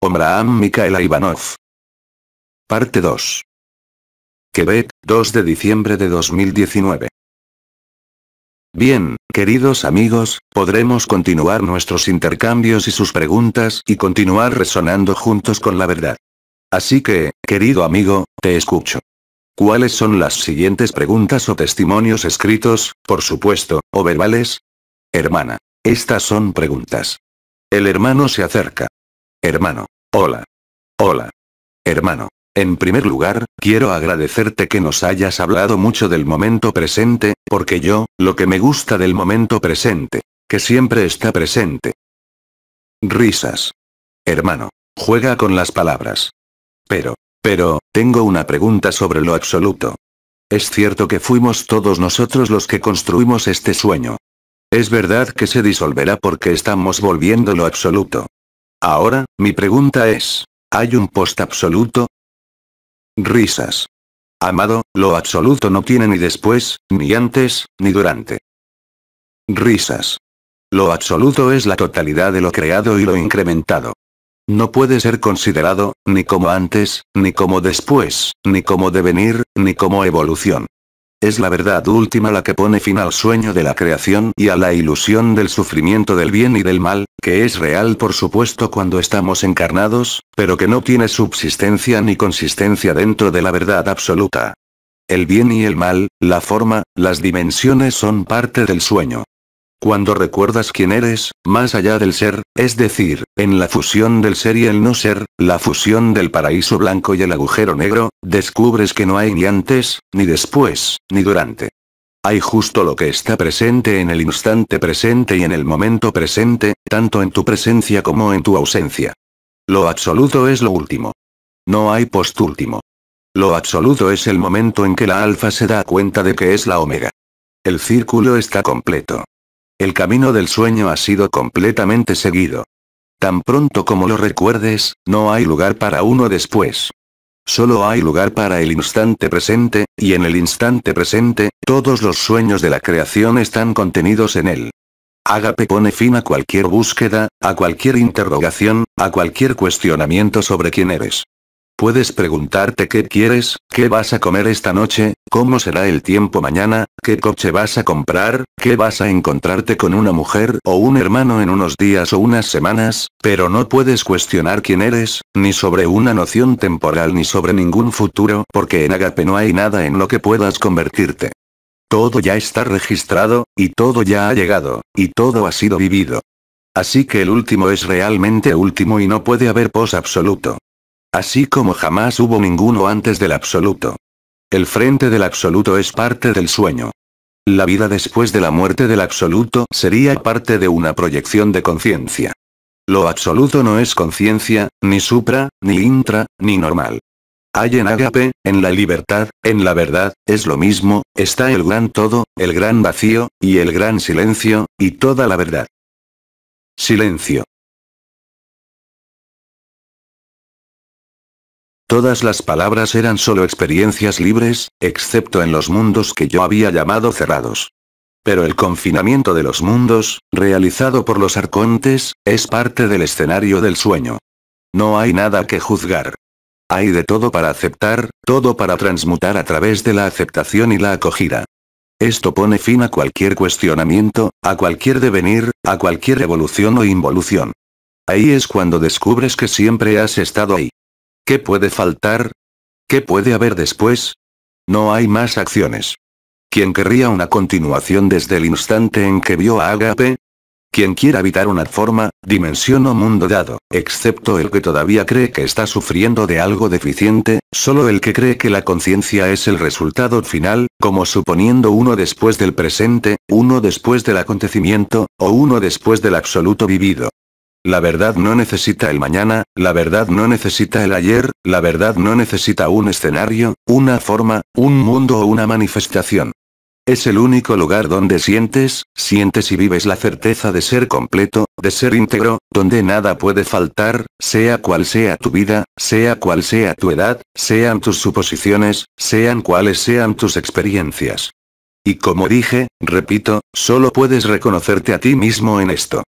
Omraam Mikaela Ivanov. Parte 2. Quebec, 2 de diciembre de 2019. Bien, queridos amigos, podremos continuar nuestros intercambios y sus preguntas y continuar resonando juntos con la verdad. Así que, querido amigo, te escucho. ¿Cuáles son las siguientes preguntas o testimonios escritos, por supuesto, o verbales? Hermana. Estas son preguntas. El hermano se acerca. Hermano. Hola. Hola. Hermano. En primer lugar, quiero agradecerte que nos hayas hablado mucho del momento presente, porque yo, lo que me gusta del momento presente, que siempre está presente. Risas. Hermano, juega con las palabras. Pero, pero, tengo una pregunta sobre lo absoluto. Es cierto que fuimos todos nosotros los que construimos este sueño. Es verdad que se disolverá porque estamos volviendo lo absoluto. Ahora, mi pregunta es, ¿hay un post absoluto? Risas. Amado, lo absoluto no tiene ni después, ni antes, ni durante. Risas. Lo absoluto es la totalidad de lo creado y lo incrementado. No puede ser considerado, ni como antes, ni como después, ni como devenir, ni como evolución. Es la verdad última la que pone fin al sueño de la creación y a la ilusión del sufrimiento del bien y del mal, que es real por supuesto cuando estamos encarnados, pero que no tiene subsistencia ni consistencia dentro de la verdad absoluta. El bien y el mal, la forma, las dimensiones son parte del sueño. Cuando recuerdas quién eres, más allá del ser, es decir, en la fusión del ser y el no ser, la fusión del paraíso blanco y el agujero negro, descubres que no hay ni antes, ni después, ni durante. Hay justo lo que está presente en el instante presente y en el momento presente, tanto en tu presencia como en tu ausencia. Lo absoluto es lo último. No hay postúltimo. Lo absoluto es el momento en que la alfa se da cuenta de que es la omega. El círculo está completo. El camino del sueño ha sido completamente seguido. Tan pronto como lo recuerdes, no hay lugar para uno después. Solo hay lugar para el instante presente, y en el instante presente, todos los sueños de la creación están contenidos en él. Agape pone fin a cualquier búsqueda, a cualquier interrogación, a cualquier cuestionamiento sobre quién eres. Puedes preguntarte qué quieres, qué vas a comer esta noche, cómo será el tiempo mañana, qué coche vas a comprar, qué vas a encontrarte con una mujer o un hermano en unos días o unas semanas, pero no puedes cuestionar quién eres, ni sobre una noción temporal ni sobre ningún futuro, porque en Agape no hay nada en lo que puedas convertirte. Todo ya está registrado, y todo ya ha llegado, y todo ha sido vivido. Así que el último es realmente último y no puede haber pos absoluto. Así como jamás hubo ninguno antes del absoluto. El frente del absoluto es parte del sueño. La vida después de la muerte del absoluto sería parte de una proyección de conciencia. Lo absoluto no es conciencia, ni supra, ni intra, ni normal. Hay en Agape, en la libertad, en la verdad, es lo mismo, está el gran todo, el gran vacío, y el gran silencio, y toda la verdad. Silencio. Todas las palabras eran solo experiencias libres, excepto en los mundos que yo había llamado cerrados. Pero el confinamiento de los mundos, realizado por los arcontes, es parte del escenario del sueño. No hay nada que juzgar. Hay de todo para aceptar, todo para transmutar a través de la aceptación y la acogida. Esto pone fin a cualquier cuestionamiento, a cualquier devenir, a cualquier evolución o involución. Ahí es cuando descubres que siempre has estado ahí. ¿Qué puede faltar? ¿Qué puede haber después? No hay más acciones. ¿Quién querría una continuación desde el instante en que vio a Agape? Quien quiera habitar una forma, dimensión o mundo dado, excepto el que todavía cree que está sufriendo de algo deficiente, solo el que cree que la conciencia es el resultado final, como suponiendo uno después del presente, uno después del acontecimiento, o uno después del absoluto vivido. La verdad no necesita el mañana, la verdad no necesita el ayer, la verdad no necesita un escenario, una forma, un mundo o una manifestación. Es el único lugar donde sientes, sientes y vives la certeza de ser completo, de ser íntegro, donde nada puede faltar, sea cual sea tu vida, sea cual sea tu edad, sean tus suposiciones, sean cuales sean tus experiencias. Y como dije, repito, solo puedes reconocerte a ti mismo en esto.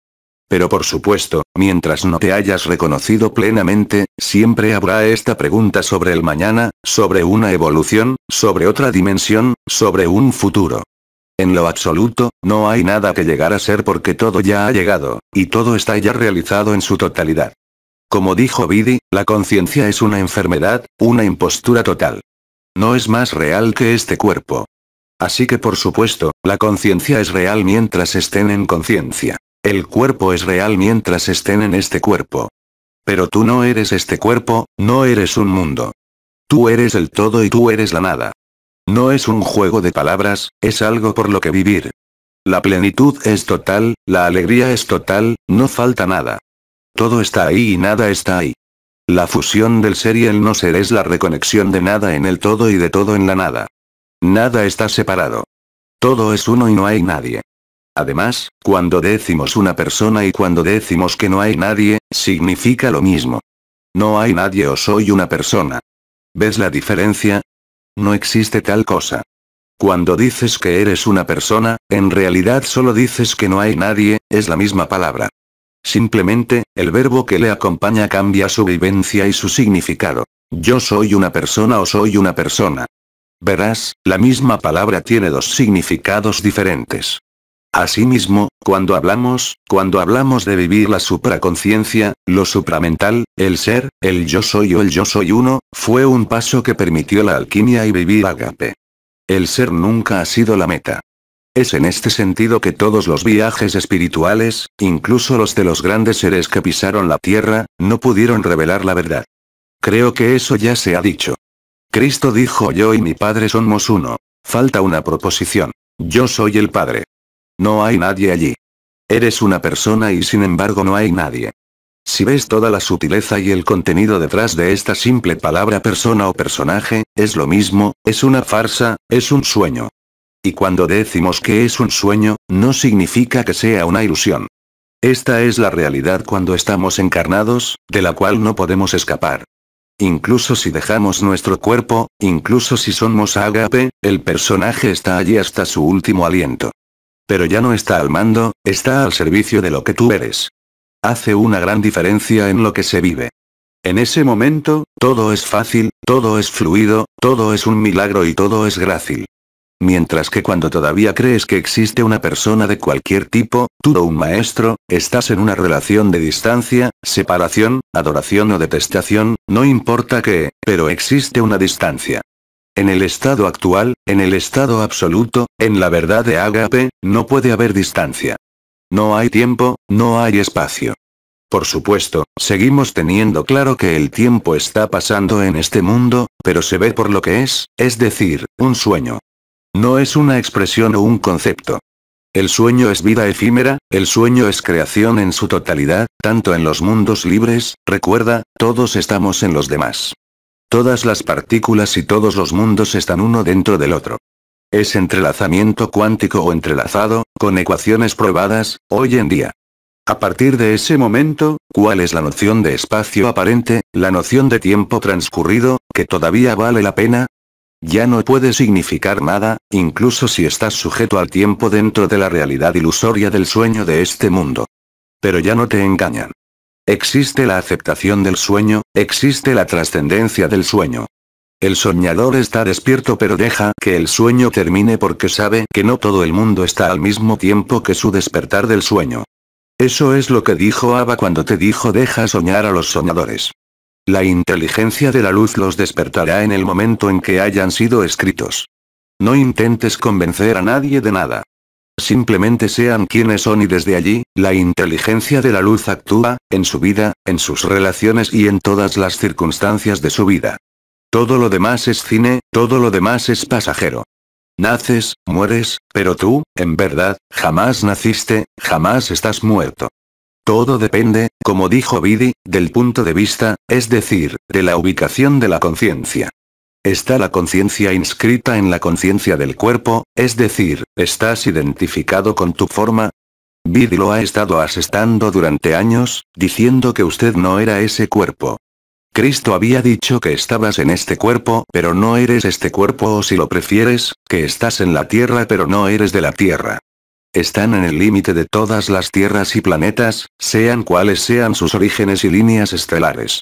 Pero por supuesto, mientras no te hayas reconocido plenamente, siempre habrá esta pregunta sobre el mañana, sobre una evolución, sobre otra dimensión, sobre un futuro. En lo absoluto, no hay nada que llegar a ser porque todo ya ha llegado, y todo está ya realizado en su totalidad. Como dijo Bidi, la conciencia es una enfermedad, una impostura total. No es más real que este cuerpo. Así que por supuesto, la conciencia es real mientras estén en conciencia. El cuerpo es real mientras estén en este cuerpo. Pero tú no eres este cuerpo, no eres un mundo. Tú eres el todo y tú eres la nada. No es un juego de palabras, es algo por lo que vivir. La plenitud es total, la alegría es total, no falta nada. Todo está ahí y nada está ahí. La fusión del ser y el no ser es la reconexión de nada en el todo y de todo en la nada. Nada está separado. Todo es uno y no hay nadie. Además, cuando decimos una persona y cuando decimos que no hay nadie, significa lo mismo. No hay nadie o soy una persona. ¿Ves la diferencia? No existe tal cosa. Cuando dices que eres una persona, en realidad solo dices que no hay nadie, es la misma palabra. Simplemente, el verbo que le acompaña cambia su vivencia y su significado. Yo soy una persona o soy una persona. Verás, la misma palabra tiene dos significados diferentes. Asimismo, cuando hablamos, cuando hablamos de vivir la supraconciencia, lo supramental, el ser, el yo soy o el yo soy uno, fue un paso que permitió la alquimia y vivir agape. El ser nunca ha sido la meta. Es en este sentido que todos los viajes espirituales, incluso los de los grandes seres que pisaron la tierra, no pudieron revelar la verdad. Creo que eso ya se ha dicho. Cristo dijo yo y mi Padre somos uno. Falta una proposición. Yo soy el Padre. No hay nadie allí. Eres una persona y sin embargo no hay nadie. Si ves toda la sutileza y el contenido detrás de esta simple palabra persona o personaje, es lo mismo, es una farsa, es un sueño. Y cuando decimos que es un sueño, no significa que sea una ilusión. Esta es la realidad cuando estamos encarnados, de la cual no podemos escapar. Incluso si dejamos nuestro cuerpo, incluso si somos agape, el personaje está allí hasta su último aliento. Pero ya no está al mando, está al servicio de lo que tú eres. Hace una gran diferencia en lo que se vive. En ese momento, todo es fácil, todo es fluido, todo es un milagro y todo es grácil. Mientras que cuando todavía crees que existe una persona de cualquier tipo, tú o un maestro, estás en una relación de distancia, separación, adoración o detestación, no importa qué, pero existe una distancia. En el estado actual, en el estado absoluto, en la verdad de Agape, no puede haber distancia. No hay tiempo, no hay espacio. Por supuesto, seguimos teniendo claro que el tiempo está pasando en este mundo, pero se ve por lo que es, es decir, un sueño. No es una expresión o un concepto. El sueño es vida efímera, el sueño es creación en su totalidad, tanto en los mundos libres, recuerda, todos estamos en los demás. Todas las partículas y todos los mundos están uno dentro del otro. Es entrelazamiento cuántico o entrelazado, con ecuaciones probadas, hoy en día. A partir de ese momento, ¿cuál es la noción de espacio aparente, la noción de tiempo transcurrido, que todavía vale la pena? Ya no puede significar nada, incluso si estás sujeto al tiempo dentro de la realidad ilusoria del sueño de este mundo. Pero ya no te engañan. Existe la aceptación del sueño, existe la trascendencia del sueño. El soñador está despierto pero deja que el sueño termine porque sabe que no todo el mundo está al mismo tiempo que su despertar del sueño. Eso es lo que dijo Abba cuando te dijo deja soñar a los soñadores. La inteligencia de la luz los despertará en el momento en que hayan sido escritos. No intentes convencer a nadie de nada simplemente sean quienes son y desde allí, la inteligencia de la luz actúa, en su vida, en sus relaciones y en todas las circunstancias de su vida. Todo lo demás es cine, todo lo demás es pasajero. Naces, mueres, pero tú, en verdad, jamás naciste, jamás estás muerto. Todo depende, como dijo Bidi, del punto de vista, es decir, de la ubicación de la conciencia. Está la conciencia inscrita en la conciencia del cuerpo, es decir, estás identificado con tu forma, Bidi lo ha estado asestando durante años, diciendo que usted no era ese cuerpo. Cristo había dicho que estabas en este cuerpo, pero no eres este cuerpo o si lo prefieres, que estás en la tierra pero no eres de la tierra. Están en el límite de todas las tierras y planetas, sean cuales sean sus orígenes y líneas estelares.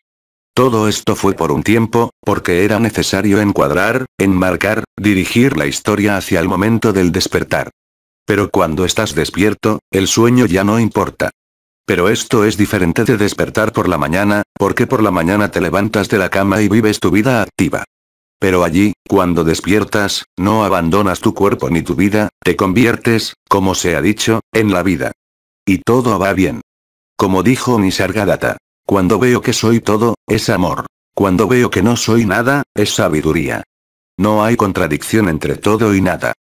Todo esto fue por un tiempo, porque era necesario encuadrar, enmarcar, dirigir la historia hacia el momento del despertar. Pero cuando estás despierto, el sueño ya no importa. Pero esto es diferente de despertar por la mañana, porque por la mañana te levantas de la cama y vives tu vida activa. Pero allí, cuando despiertas, no abandonas tu cuerpo ni tu vida, te conviertes, como se ha dicho, en la vida. Y todo va bien. Como dijo Sargadata. Cuando veo que soy todo, es amor. Cuando veo que no soy nada, es sabiduría. No hay contradicción entre todo y nada.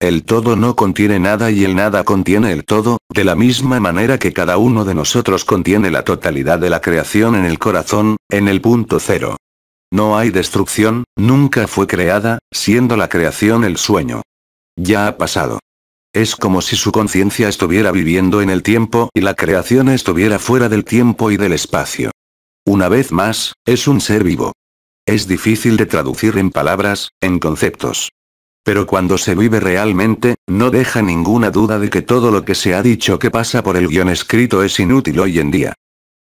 El todo no contiene nada y el nada contiene el todo, de la misma manera que cada uno de nosotros contiene la totalidad de la creación en el corazón, en el punto cero. No hay destrucción, nunca fue creada, siendo la creación el sueño. Ya ha pasado. Es como si su conciencia estuviera viviendo en el tiempo y la creación estuviera fuera del tiempo y del espacio. Una vez más, es un ser vivo. Es difícil de traducir en palabras, en conceptos. Pero cuando se vive realmente, no deja ninguna duda de que todo lo que se ha dicho que pasa por el guión escrito es inútil hoy en día.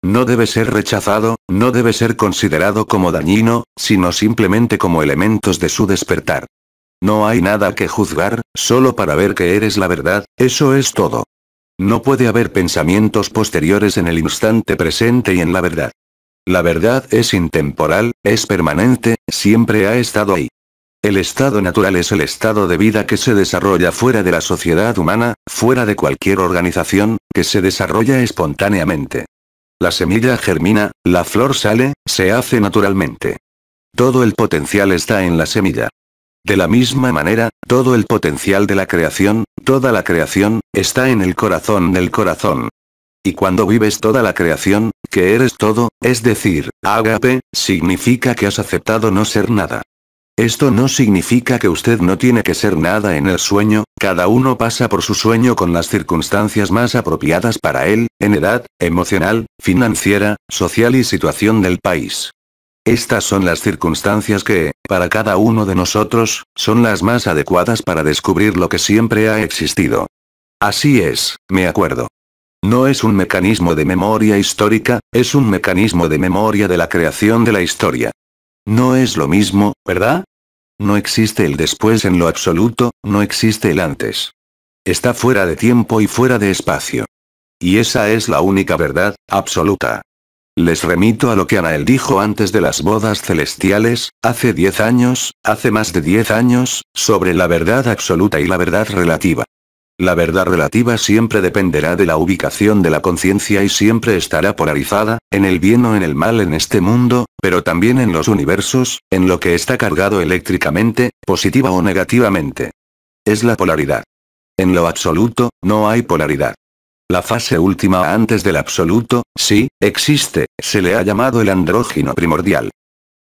No debe ser rechazado, no debe ser considerado como dañino, sino simplemente como elementos de su despertar. No hay nada que juzgar, solo para ver que eres la verdad, eso es todo. No puede haber pensamientos posteriores en el instante presente y en la verdad. La verdad es intemporal, es permanente, siempre ha estado ahí. El estado natural es el estado de vida que se desarrolla fuera de la sociedad humana, fuera de cualquier organización, que se desarrolla espontáneamente. La semilla germina, la flor sale, se hace naturalmente. Todo el potencial está en la semilla. De la misma manera, todo el potencial de la creación, toda la creación, está en el corazón del corazón. Y cuando vives toda la creación, que eres todo, es decir, agape, significa que has aceptado no ser nada. Esto no significa que usted no tiene que ser nada en el sueño, cada uno pasa por su sueño con las circunstancias más apropiadas para él, en edad, emocional, financiera, social y situación del país. Estas son las circunstancias que, para cada uno de nosotros, son las más adecuadas para descubrir lo que siempre ha existido. Así es, me acuerdo. No es un mecanismo de memoria histórica, es un mecanismo de memoria de la creación de la historia. No es lo mismo, ¿verdad? No existe el después en lo absoluto, no existe el antes. Está fuera de tiempo y fuera de espacio. Y esa es la única verdad, absoluta. Les remito a lo que Anael dijo antes de las bodas celestiales, hace 10 años, hace más de 10 años, sobre la verdad absoluta y la verdad relativa. La verdad relativa siempre dependerá de la ubicación de la conciencia y siempre estará polarizada, en el bien o en el mal en este mundo, pero también en los universos, en lo que está cargado eléctricamente, positiva o negativamente. Es la polaridad. En lo absoluto, no hay polaridad. La fase última antes del absoluto, sí, existe, se le ha llamado el andrógino primordial.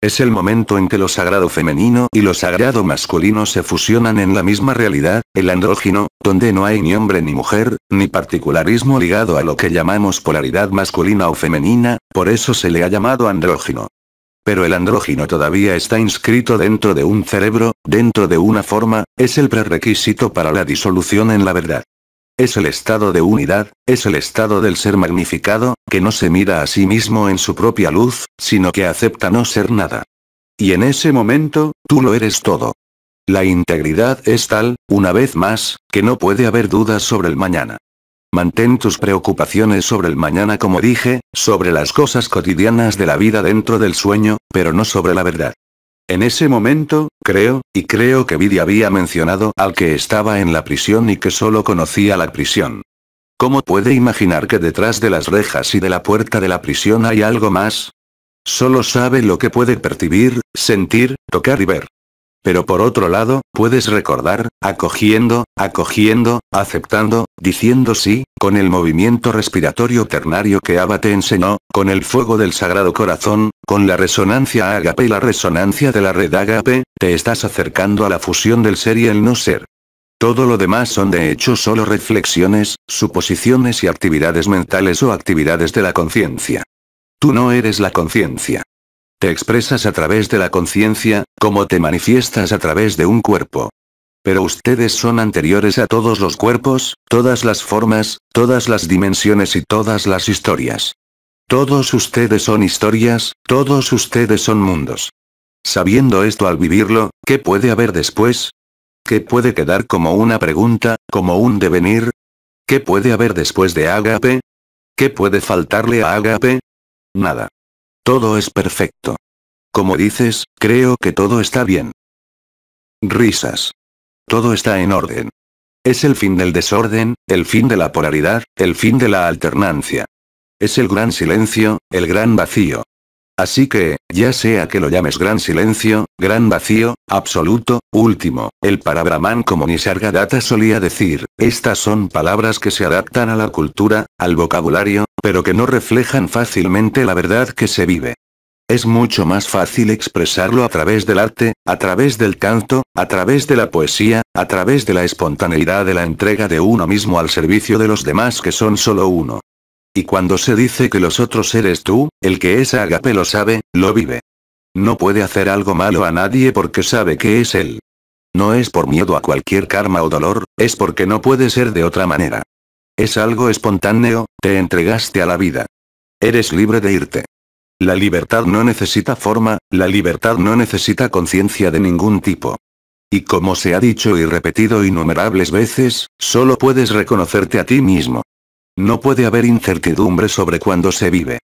Es el momento en que lo sagrado femenino y lo sagrado masculino se fusionan en la misma realidad, el andrógino, donde no hay ni hombre ni mujer, ni particularismo ligado a lo que llamamos polaridad masculina o femenina, por eso se le ha llamado andrógino. Pero el andrógino todavía está inscrito dentro de un cerebro, dentro de una forma, es el prerequisito para la disolución en la verdad. Es el estado de unidad, es el estado del ser magnificado, que no se mira a sí mismo en su propia luz, sino que acepta no ser nada. Y en ese momento, tú lo eres todo. La integridad es tal, una vez más, que no puede haber dudas sobre el mañana. Mantén tus preocupaciones sobre el mañana como dije, sobre las cosas cotidianas de la vida dentro del sueño, pero no sobre la verdad. En ese momento, creo, y creo que Vidi había mencionado al que estaba en la prisión y que solo conocía la prisión. ¿Cómo puede imaginar que detrás de las rejas y de la puerta de la prisión hay algo más? Solo sabe lo que puede percibir, sentir, tocar y ver. Pero por otro lado, puedes recordar, acogiendo, acogiendo, aceptando, diciendo sí, con el movimiento respiratorio ternario que Abba te enseñó, con el fuego del Sagrado Corazón, con la resonancia Agape y la resonancia de la red Agape, te estás acercando a la fusión del ser y el no ser. Todo lo demás son de hecho solo reflexiones, suposiciones y actividades mentales o actividades de la conciencia. Tú no eres la conciencia. Te expresas a través de la conciencia, como te manifiestas a través de un cuerpo. Pero ustedes son anteriores a todos los cuerpos, todas las formas, todas las dimensiones y todas las historias. Todos ustedes son historias, todos ustedes son mundos. Sabiendo esto al vivirlo, ¿qué puede haber después? ¿Qué puede quedar como una pregunta, como un devenir? ¿Qué puede haber después de Agape? ¿Qué puede faltarle a Agape? Nada. Todo es perfecto. Como dices, creo que todo está bien. Risas. Todo está en orden. Es el fin del desorden, el fin de la polaridad, el fin de la alternancia. Es el gran silencio, el gran vacío. Así que, ya sea que lo llames gran silencio, gran vacío, absoluto, último, el parabrahman como Nisargadatta solía decir, estas son palabras que se adaptan a la cultura, al vocabulario, pero que no reflejan fácilmente la verdad que se vive. Es mucho más fácil expresarlo a través del arte, a través del canto, a través de la poesía, a través de la espontaneidad de la entrega de uno mismo al servicio de los demás que son solo uno y cuando se dice que los otros eres tú, el que es agape lo sabe, lo vive. No puede hacer algo malo a nadie porque sabe que es él. No es por miedo a cualquier karma o dolor, es porque no puede ser de otra manera. Es algo espontáneo, te entregaste a la vida. Eres libre de irte. La libertad no necesita forma, la libertad no necesita conciencia de ningún tipo. Y como se ha dicho y repetido innumerables veces, solo puedes reconocerte a ti mismo. No puede haber incertidumbre sobre cuándo se vive.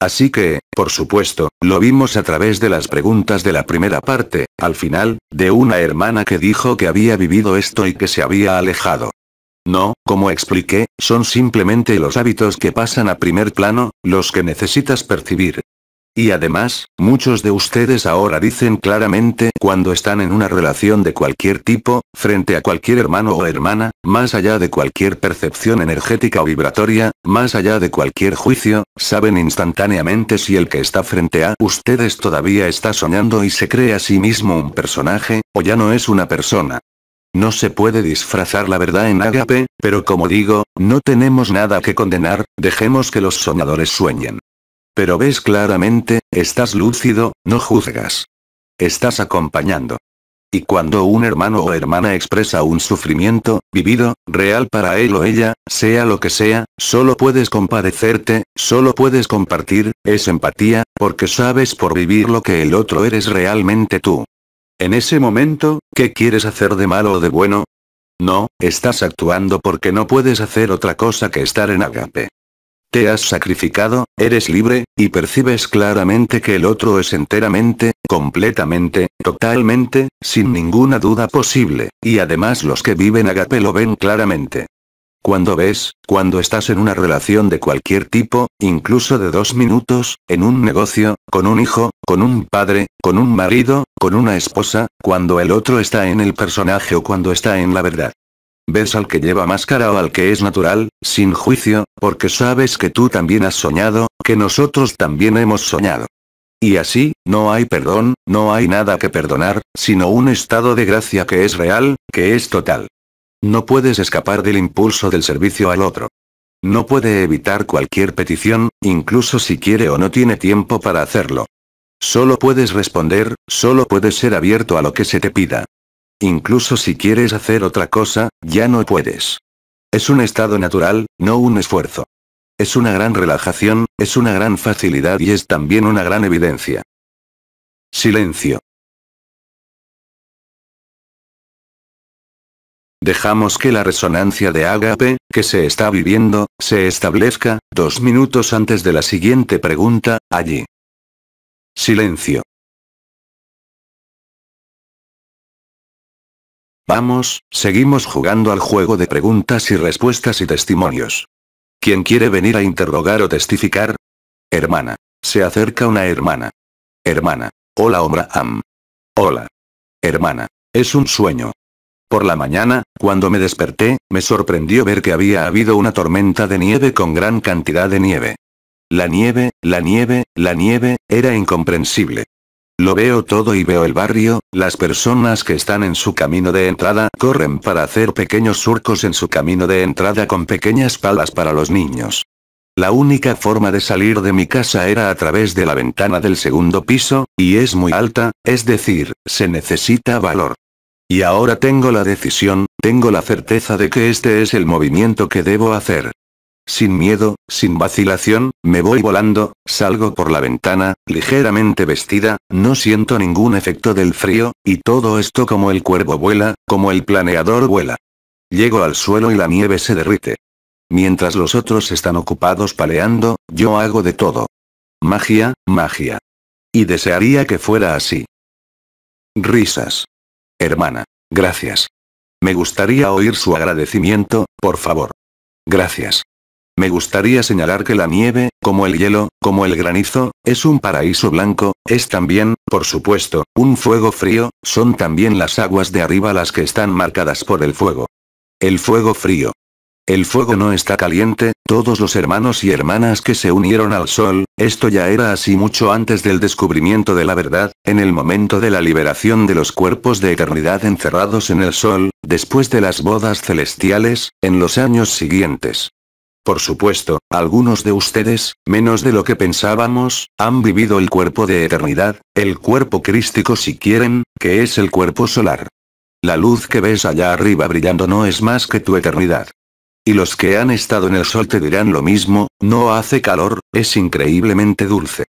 Así que, por supuesto, lo vimos a través de las preguntas de la primera parte, al final, de una hermana que dijo que había vivido esto y que se había alejado. No, como expliqué, son simplemente los hábitos que pasan a primer plano, los que necesitas percibir, y además, muchos de ustedes ahora dicen claramente cuando están en una relación de cualquier tipo, frente a cualquier hermano o hermana, más allá de cualquier percepción energética o vibratoria, más allá de cualquier juicio, saben instantáneamente si el que está frente a ustedes todavía está soñando y se cree a sí mismo un personaje, o ya no es una persona. No se puede disfrazar la verdad en agape, pero como digo, no tenemos nada que condenar, dejemos que los soñadores sueñen. Pero ves claramente, estás lúcido, no juzgas. Estás acompañando. Y cuando un hermano o hermana expresa un sufrimiento, vivido, real para él o ella, sea lo que sea, solo puedes comparecerte, solo puedes compartir, es empatía, porque sabes por vivir lo que el otro eres realmente tú. En ese momento, ¿qué quieres hacer de malo o de bueno? No, estás actuando porque no puedes hacer otra cosa que estar en agape. Te has sacrificado, eres libre, y percibes claramente que el otro es enteramente, completamente, totalmente, sin ninguna duda posible, y además los que viven agape lo ven claramente. Cuando ves, cuando estás en una relación de cualquier tipo, incluso de dos minutos, en un negocio, con un hijo, con un padre, con un marido, con una esposa, cuando el otro está en el personaje o cuando está en la verdad. Ves al que lleva máscara o al que es natural, sin juicio, porque sabes que tú también has soñado, que nosotros también hemos soñado. Y así, no hay perdón, no hay nada que perdonar, sino un estado de gracia que es real, que es total. No puedes escapar del impulso del servicio al otro. No puede evitar cualquier petición, incluso si quiere o no tiene tiempo para hacerlo. Solo puedes responder, solo puedes ser abierto a lo que se te pida. Incluso si quieres hacer otra cosa, ya no puedes. Es un estado natural, no un esfuerzo. Es una gran relajación, es una gran facilidad y es también una gran evidencia. Silencio. Dejamos que la resonancia de Agape, que se está viviendo, se establezca, dos minutos antes de la siguiente pregunta, allí. Silencio. Vamos, seguimos jugando al juego de preguntas y respuestas y testimonios. ¿Quién quiere venir a interrogar o testificar? Hermana. Se acerca una hermana. Hermana. Hola Am. Hola. Hermana. Es un sueño. Por la mañana, cuando me desperté, me sorprendió ver que había habido una tormenta de nieve con gran cantidad de nieve. La nieve, la nieve, la nieve, era incomprensible. Lo veo todo y veo el barrio, las personas que están en su camino de entrada corren para hacer pequeños surcos en su camino de entrada con pequeñas palas para los niños. La única forma de salir de mi casa era a través de la ventana del segundo piso, y es muy alta, es decir, se necesita valor. Y ahora tengo la decisión, tengo la certeza de que este es el movimiento que debo hacer. Sin miedo, sin vacilación, me voy volando, salgo por la ventana, ligeramente vestida, no siento ningún efecto del frío, y todo esto como el cuervo vuela, como el planeador vuela. Llego al suelo y la nieve se derrite. Mientras los otros están ocupados paleando, yo hago de todo. Magia, magia. Y desearía que fuera así. Risas. Hermana. Gracias. Me gustaría oír su agradecimiento, por favor. Gracias. Me gustaría señalar que la nieve, como el hielo, como el granizo, es un paraíso blanco, es también, por supuesto, un fuego frío, son también las aguas de arriba las que están marcadas por el fuego. El fuego frío. El fuego no está caliente, todos los hermanos y hermanas que se unieron al sol, esto ya era así mucho antes del descubrimiento de la verdad, en el momento de la liberación de los cuerpos de eternidad encerrados en el sol, después de las bodas celestiales, en los años siguientes. Por supuesto, algunos de ustedes, menos de lo que pensábamos, han vivido el cuerpo de eternidad, el cuerpo crístico si quieren, que es el cuerpo solar. La luz que ves allá arriba brillando no es más que tu eternidad. Y los que han estado en el sol te dirán lo mismo, no hace calor, es increíblemente dulce.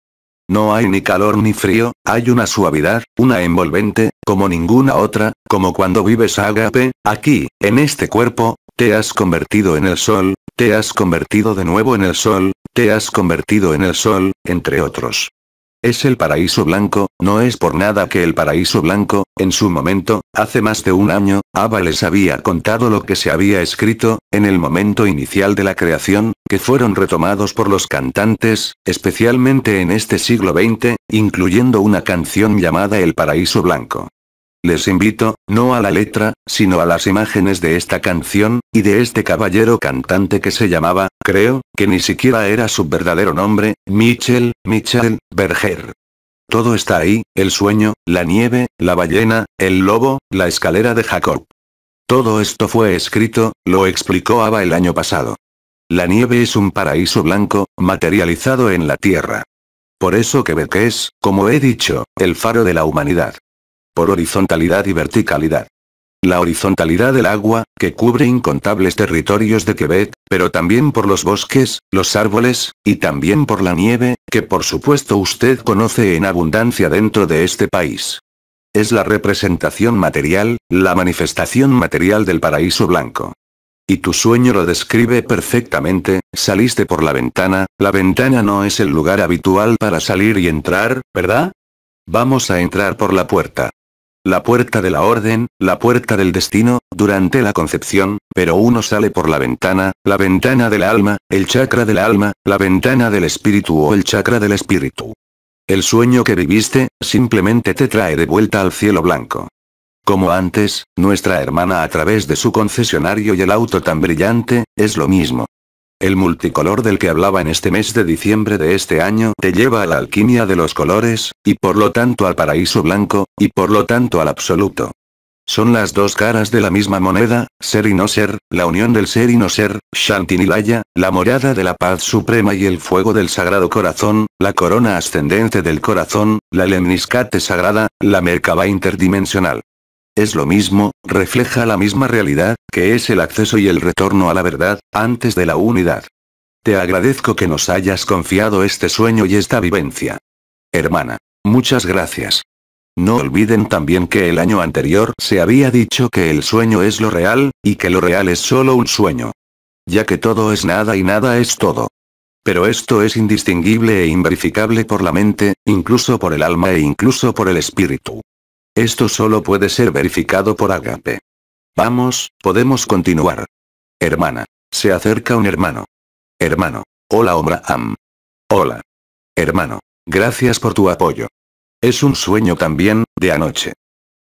No hay ni calor ni frío, hay una suavidad, una envolvente, como ninguna otra, como cuando vives agape, aquí, en este cuerpo, te has convertido en el sol, te has convertido de nuevo en el sol, te has convertido en el sol, entre otros. Es el paraíso blanco, no es por nada que el paraíso blanco, en su momento, hace más de un año, Abba les había contado lo que se había escrito, en el momento inicial de la creación, que fueron retomados por los cantantes, especialmente en este siglo XX, incluyendo una canción llamada El paraíso blanco les invito, no a la letra, sino a las imágenes de esta canción, y de este caballero cantante que se llamaba, creo, que ni siquiera era su verdadero nombre, Michel, Michel, Berger. Todo está ahí, el sueño, la nieve, la ballena, el lobo, la escalera de Jacob. Todo esto fue escrito, lo explicó Ava el año pasado. La nieve es un paraíso blanco, materializado en la tierra. Por eso que es, como he dicho, el faro de la humanidad por horizontalidad y verticalidad. La horizontalidad del agua, que cubre incontables territorios de Quebec, pero también por los bosques, los árboles, y también por la nieve, que por supuesto usted conoce en abundancia dentro de este país. Es la representación material, la manifestación material del paraíso blanco. Y tu sueño lo describe perfectamente, saliste por la ventana, la ventana no es el lugar habitual para salir y entrar, ¿verdad? Vamos a entrar por la puerta la puerta de la orden, la puerta del destino, durante la concepción, pero uno sale por la ventana, la ventana del alma, el chakra del alma, la ventana del espíritu o el chakra del espíritu. El sueño que viviste, simplemente te trae de vuelta al cielo blanco. Como antes, nuestra hermana a través de su concesionario y el auto tan brillante, es lo mismo. El multicolor del que hablaba en este mes de diciembre de este año te lleva a la alquimia de los colores, y por lo tanto al paraíso blanco, y por lo tanto al absoluto. Son las dos caras de la misma moneda, ser y no ser, la unión del ser y no ser, Shantinilaya, la morada de la paz suprema y el fuego del sagrado corazón, la corona ascendente del corazón, la lemniscate sagrada, la merkaba interdimensional. Es lo mismo, refleja la misma realidad, que es el acceso y el retorno a la verdad, antes de la unidad. Te agradezco que nos hayas confiado este sueño y esta vivencia. Hermana. Muchas gracias. No olviden también que el año anterior se había dicho que el sueño es lo real, y que lo real es solo un sueño. Ya que todo es nada y nada es todo. Pero esto es indistinguible e inverificable por la mente, incluso por el alma e incluso por el espíritu. Esto solo puede ser verificado por Agape. Vamos, podemos continuar. Hermana. Se acerca un hermano. Hermano. Hola Am. Hola. Hermano. Gracias por tu apoyo. Es un sueño también, de anoche.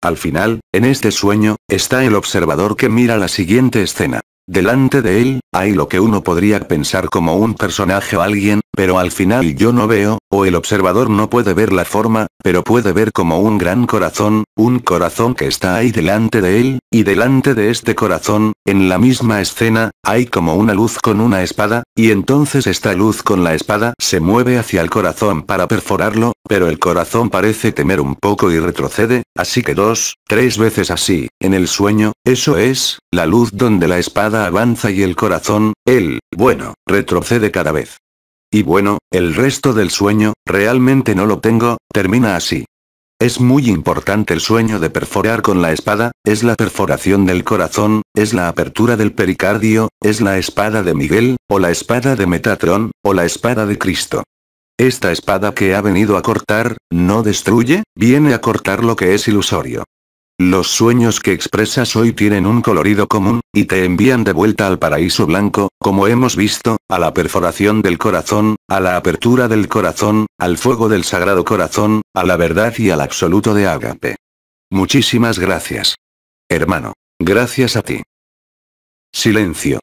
Al final, en este sueño, está el observador que mira la siguiente escena. Delante de él, hay lo que uno podría pensar como un personaje o alguien, pero al final yo no veo, o el observador no puede ver la forma, pero puede ver como un gran corazón, un corazón que está ahí delante de él, y delante de este corazón, en la misma escena, hay como una luz con una espada, y entonces esta luz con la espada se mueve hacia el corazón para perforarlo, pero el corazón parece temer un poco y retrocede, así que dos, tres veces así, en el sueño, eso es, la luz donde la espada avanza y el corazón, el, bueno, retrocede cada vez. Y bueno, el resto del sueño, realmente no lo tengo, termina así. Es muy importante el sueño de perforar con la espada, es la perforación del corazón, es la apertura del pericardio, es la espada de Miguel, o la espada de Metatron, o la espada de Cristo. Esta espada que ha venido a cortar, no destruye, viene a cortar lo que es ilusorio. Los sueños que expresas hoy tienen un colorido común, y te envían de vuelta al paraíso blanco, como hemos visto, a la perforación del corazón, a la apertura del corazón, al fuego del sagrado corazón, a la verdad y al absoluto de Agape. Muchísimas gracias. Hermano. Gracias a ti. Silencio.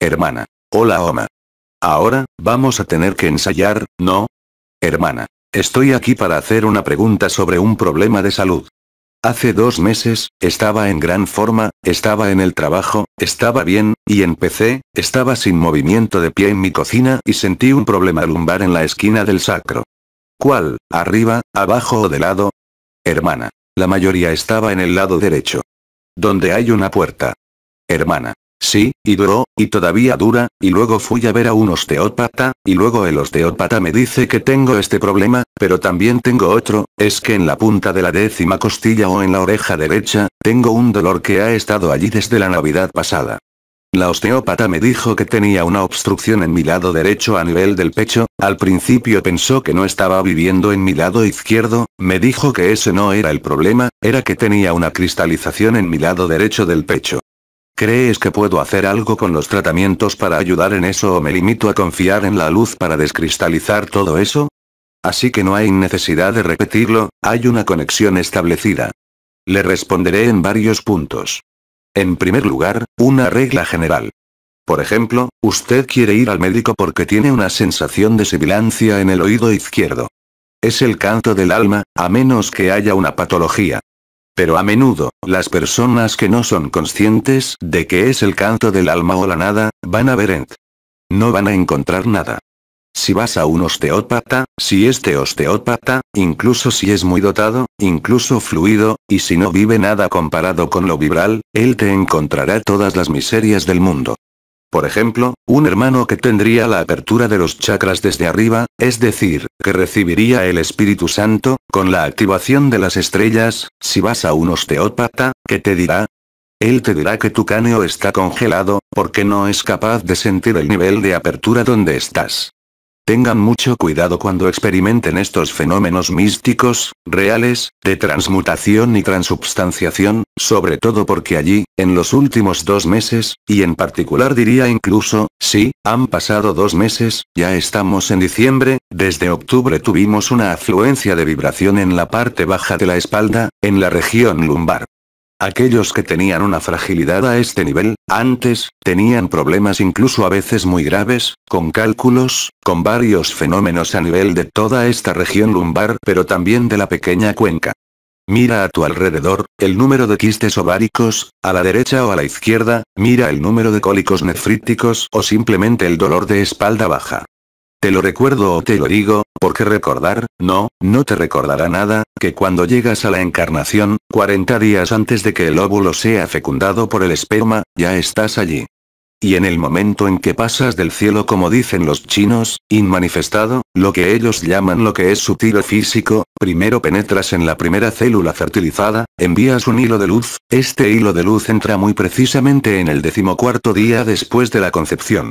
Hermana. Hola Oma. Ahora, vamos a tener que ensayar, ¿no? Hermana. Estoy aquí para hacer una pregunta sobre un problema de salud. Hace dos meses, estaba en gran forma, estaba en el trabajo, estaba bien, y empecé, estaba sin movimiento de pie en mi cocina y sentí un problema lumbar en la esquina del sacro. ¿Cuál? ¿Arriba, abajo o de lado? Hermana. La mayoría estaba en el lado derecho. Donde hay una puerta. Hermana. Sí, y duró, y todavía dura, y luego fui a ver a un osteópata, y luego el osteópata me dice que tengo este problema, pero también tengo otro, es que en la punta de la décima costilla o en la oreja derecha, tengo un dolor que ha estado allí desde la Navidad pasada. La osteópata me dijo que tenía una obstrucción en mi lado derecho a nivel del pecho, al principio pensó que no estaba viviendo en mi lado izquierdo, me dijo que ese no era el problema, era que tenía una cristalización en mi lado derecho del pecho. ¿Crees que puedo hacer algo con los tratamientos para ayudar en eso o me limito a confiar en la luz para descristalizar todo eso? Así que no hay necesidad de repetirlo, hay una conexión establecida. Le responderé en varios puntos. En primer lugar, una regla general. Por ejemplo, usted quiere ir al médico porque tiene una sensación de sibilancia en el oído izquierdo. Es el canto del alma, a menos que haya una patología. Pero a menudo, las personas que no son conscientes de que es el canto del alma o la nada, van a ver ent. No van a encontrar nada. Si vas a un osteópata, si este osteópata, incluso si es muy dotado, incluso fluido, y si no vive nada comparado con lo vibral, él te encontrará todas las miserias del mundo. Por ejemplo, un hermano que tendría la apertura de los chakras desde arriba, es decir, que recibiría el Espíritu Santo, con la activación de las estrellas, si vas a un osteópata, ¿qué te dirá? Él te dirá que tu cáneo está congelado, porque no es capaz de sentir el nivel de apertura donde estás. Tengan mucho cuidado cuando experimenten estos fenómenos místicos, reales, de transmutación y transubstanciación, sobre todo porque allí, en los últimos dos meses, y en particular diría incluso, sí, han pasado dos meses, ya estamos en diciembre, desde octubre tuvimos una afluencia de vibración en la parte baja de la espalda, en la región lumbar. Aquellos que tenían una fragilidad a este nivel, antes, tenían problemas incluso a veces muy graves, con cálculos, con varios fenómenos a nivel de toda esta región lumbar pero también de la pequeña cuenca. Mira a tu alrededor, el número de quistes ováricos, a la derecha o a la izquierda, mira el número de cólicos nefríticos o simplemente el dolor de espalda baja. Te lo recuerdo o te lo digo, porque recordar, no, no te recordará nada, que cuando llegas a la encarnación, 40 días antes de que el óvulo sea fecundado por el esperma, ya estás allí. Y en el momento en que pasas del cielo como dicen los chinos, inmanifestado, lo que ellos llaman lo que es sutil o físico, primero penetras en la primera célula fertilizada, envías un hilo de luz, este hilo de luz entra muy precisamente en el decimocuarto día después de la concepción.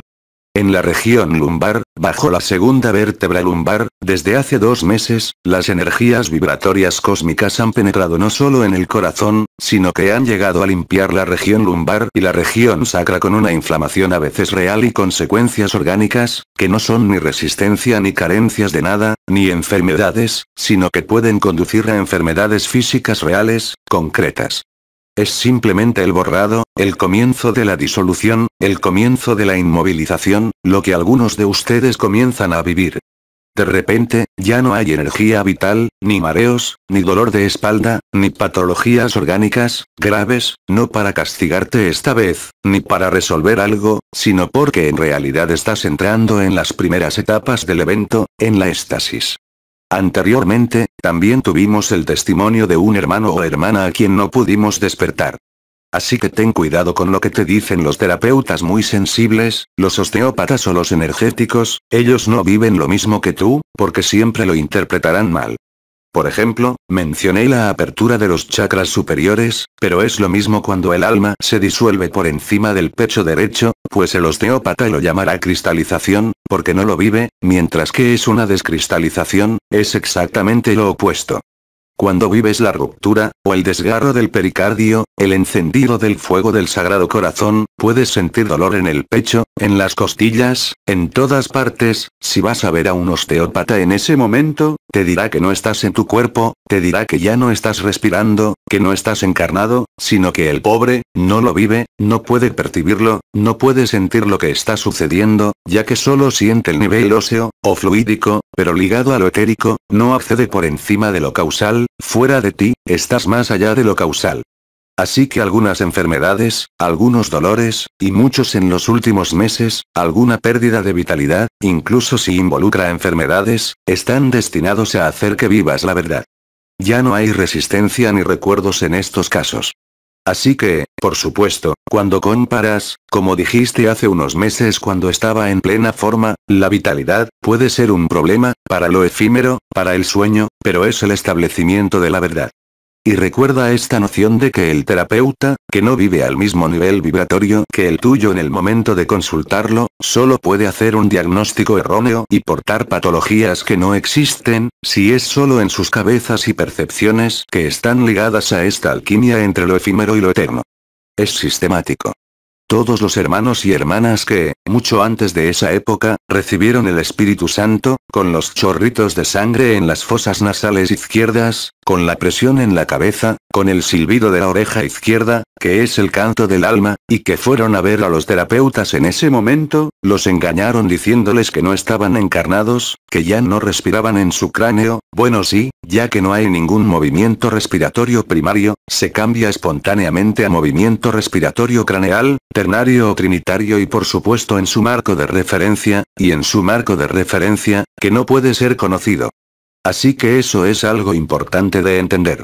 En la región lumbar, bajo la segunda vértebra lumbar, desde hace dos meses, las energías vibratorias cósmicas han penetrado no solo en el corazón, sino que han llegado a limpiar la región lumbar y la región sacra con una inflamación a veces real y consecuencias orgánicas, que no son ni resistencia ni carencias de nada, ni enfermedades, sino que pueden conducir a enfermedades físicas reales, concretas. Es simplemente el borrado, el comienzo de la disolución, el comienzo de la inmovilización, lo que algunos de ustedes comienzan a vivir. De repente, ya no hay energía vital, ni mareos, ni dolor de espalda, ni patologías orgánicas, graves, no para castigarte esta vez, ni para resolver algo, sino porque en realidad estás entrando en las primeras etapas del evento, en la éstasis. Anteriormente, también tuvimos el testimonio de un hermano o hermana a quien no pudimos despertar. Así que ten cuidado con lo que te dicen los terapeutas muy sensibles, los osteópatas o los energéticos, ellos no viven lo mismo que tú, porque siempre lo interpretarán mal. Por ejemplo, mencioné la apertura de los chakras superiores, pero es lo mismo cuando el alma se disuelve por encima del pecho derecho, pues el osteópata lo llamará cristalización, porque no lo vive, mientras que es una descristalización, es exactamente lo opuesto. Cuando vives la ruptura, o el desgarro del pericardio, el encendido del fuego del sagrado corazón, puedes sentir dolor en el pecho, en las costillas, en todas partes, si vas a ver a un osteópata en ese momento, te dirá que no estás en tu cuerpo, te dirá que ya no estás respirando, que no estás encarnado, sino que el pobre, no lo vive, no puede percibirlo, no puede sentir lo que está sucediendo, ya que solo siente el nivel óseo, o fluídico, pero ligado a lo etérico, no accede por encima de lo causal, fuera de ti, estás más allá de lo causal. Así que algunas enfermedades, algunos dolores, y muchos en los últimos meses, alguna pérdida de vitalidad, incluso si involucra enfermedades, están destinados a hacer que vivas la verdad. Ya no hay resistencia ni recuerdos en estos casos. Así que, por supuesto, cuando comparas, como dijiste hace unos meses cuando estaba en plena forma, la vitalidad, puede ser un problema, para lo efímero, para el sueño, pero es el establecimiento de la verdad. Y recuerda esta noción de que el terapeuta, que no vive al mismo nivel vibratorio que el tuyo en el momento de consultarlo, solo puede hacer un diagnóstico erróneo y portar patologías que no existen, si es solo en sus cabezas y percepciones que están ligadas a esta alquimia entre lo efímero y lo eterno. Es sistemático. Todos los hermanos y hermanas que, mucho antes de esa época, recibieron el Espíritu Santo, con los chorritos de sangre en las fosas nasales izquierdas, con la presión en la cabeza, con el silbido de la oreja izquierda, que es el canto del alma, y que fueron a ver a los terapeutas en ese momento, los engañaron diciéndoles que no estaban encarnados, que ya no respiraban en su cráneo, bueno sí, ya que no hay ningún movimiento respiratorio primario, se cambia espontáneamente a movimiento respiratorio craneal, ternario o trinitario y por supuesto en su marco de referencia, y en su marco de referencia, que no puede ser conocido. Así que eso es algo importante de entender.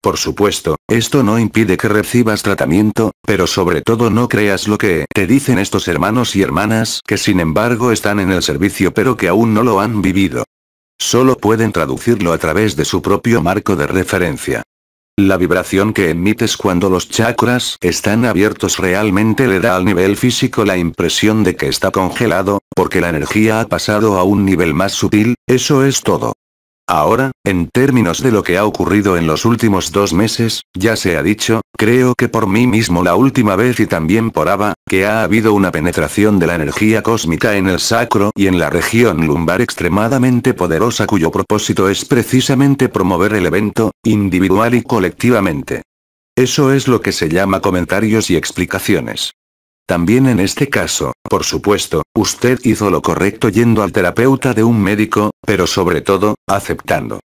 Por supuesto, esto no impide que recibas tratamiento, pero sobre todo no creas lo que te dicen estos hermanos y hermanas que sin embargo están en el servicio pero que aún no lo han vivido. Solo pueden traducirlo a través de su propio marco de referencia. La vibración que emites cuando los chakras están abiertos realmente le da al nivel físico la impresión de que está congelado, porque la energía ha pasado a un nivel más sutil, eso es todo. Ahora, en términos de lo que ha ocurrido en los últimos dos meses, ya se ha dicho, creo que por mí mismo la última vez y también por Ava, que ha habido una penetración de la energía cósmica en el sacro y en la región lumbar extremadamente poderosa cuyo propósito es precisamente promover el evento, individual y colectivamente. Eso es lo que se llama comentarios y explicaciones. También en este caso, por supuesto, usted hizo lo correcto yendo al terapeuta de un médico, pero sobre todo, aceptando.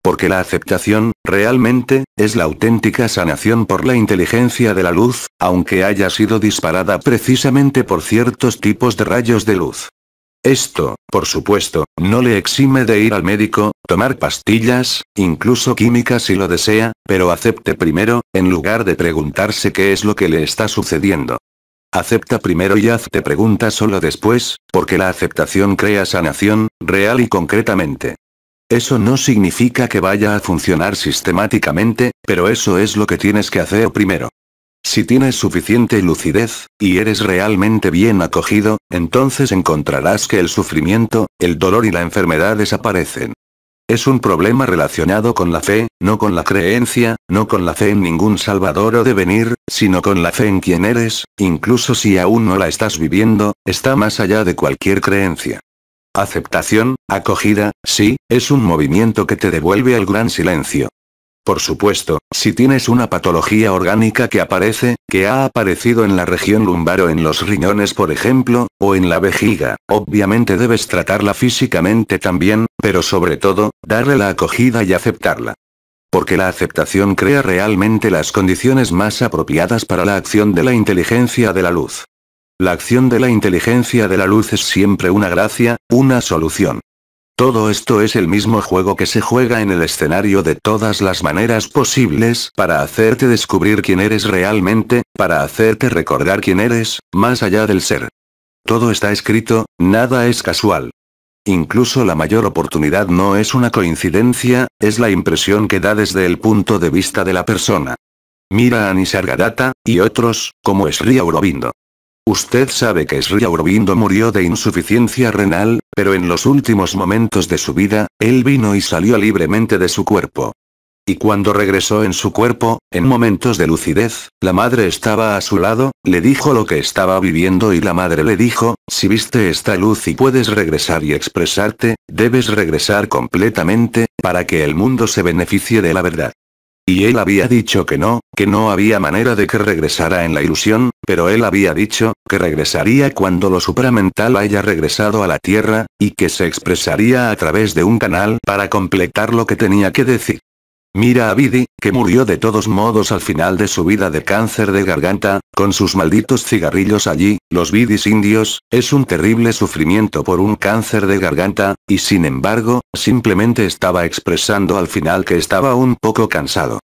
Porque la aceptación, realmente, es la auténtica sanación por la inteligencia de la luz, aunque haya sido disparada precisamente por ciertos tipos de rayos de luz. Esto, por supuesto, no le exime de ir al médico, tomar pastillas, incluso químicas si lo desea, pero acepte primero, en lugar de preguntarse qué es lo que le está sucediendo. Acepta primero y hazte preguntas solo después, porque la aceptación crea sanación, real y concretamente. Eso no significa que vaya a funcionar sistemáticamente, pero eso es lo que tienes que hacer primero. Si tienes suficiente lucidez, y eres realmente bien acogido, entonces encontrarás que el sufrimiento, el dolor y la enfermedad desaparecen. Es un problema relacionado con la fe, no con la creencia, no con la fe en ningún salvador o devenir, sino con la fe en quien eres, incluso si aún no la estás viviendo, está más allá de cualquier creencia. Aceptación, acogida, sí, es un movimiento que te devuelve al gran silencio. Por supuesto, si tienes una patología orgánica que aparece, que ha aparecido en la región lumbar o en los riñones por ejemplo, o en la vejiga, obviamente debes tratarla físicamente también, pero sobre todo, darle la acogida y aceptarla. Porque la aceptación crea realmente las condiciones más apropiadas para la acción de la inteligencia de la luz. La acción de la inteligencia de la luz es siempre una gracia, una solución. Todo esto es el mismo juego que se juega en el escenario de todas las maneras posibles, para hacerte descubrir quién eres realmente, para hacerte recordar quién eres, más allá del ser. Todo está escrito, nada es casual. Incluso la mayor oportunidad no es una coincidencia, es la impresión que da desde el punto de vista de la persona. Mira a Nisargadatta, y otros, como Sri Aurobindo. Usted sabe que Sri Aurobindo murió de insuficiencia renal, pero en los últimos momentos de su vida, él vino y salió libremente de su cuerpo. Y cuando regresó en su cuerpo, en momentos de lucidez, la madre estaba a su lado, le dijo lo que estaba viviendo y la madre le dijo, si viste esta luz y puedes regresar y expresarte, debes regresar completamente, para que el mundo se beneficie de la verdad. Y él había dicho que no, que no había manera de que regresara en la ilusión, pero él había dicho, que regresaría cuando lo supramental haya regresado a la Tierra, y que se expresaría a través de un canal para completar lo que tenía que decir. Mira a Bidi, que murió de todos modos al final de su vida de cáncer de garganta, con sus malditos cigarrillos allí, los Bidis indios, es un terrible sufrimiento por un cáncer de garganta, y sin embargo, simplemente estaba expresando al final que estaba un poco cansado.